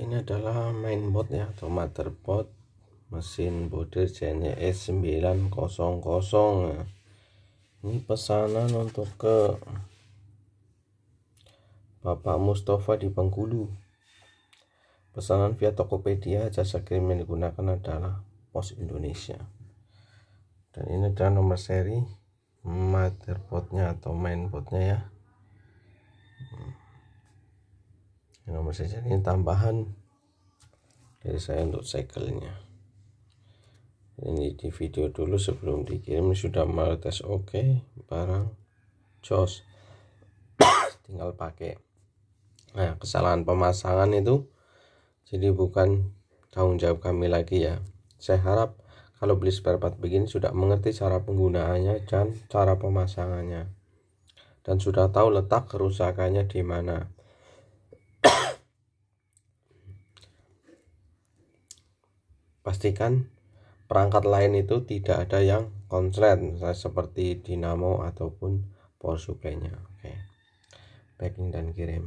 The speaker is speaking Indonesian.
ini adalah mainboard ya atau motherboard mesin bodir JNS 900 ini pesanan untuk ke Bapak Mustafa di Bengkulu pesanan via Tokopedia jasa kirim yang digunakan adalah Pos Indonesia dan ini adalah nomor seri motherboardnya atau mainboardnya ya hmm nomor saja ini tambahan dari saya untuk cyclenya ini di video dulu sebelum dikirim sudah tes oke okay, barang jos tinggal pakai nah kesalahan pemasangan itu jadi bukan tanggung jawab kami lagi ya saya harap kalau beli spare part begini sudah mengerti cara penggunaannya dan cara pemasangannya dan sudah tahu letak kerusakannya di mana pastikan perangkat lain itu tidak ada yang konslet seperti dinamo ataupun power supply-nya oke okay. packing dan kirim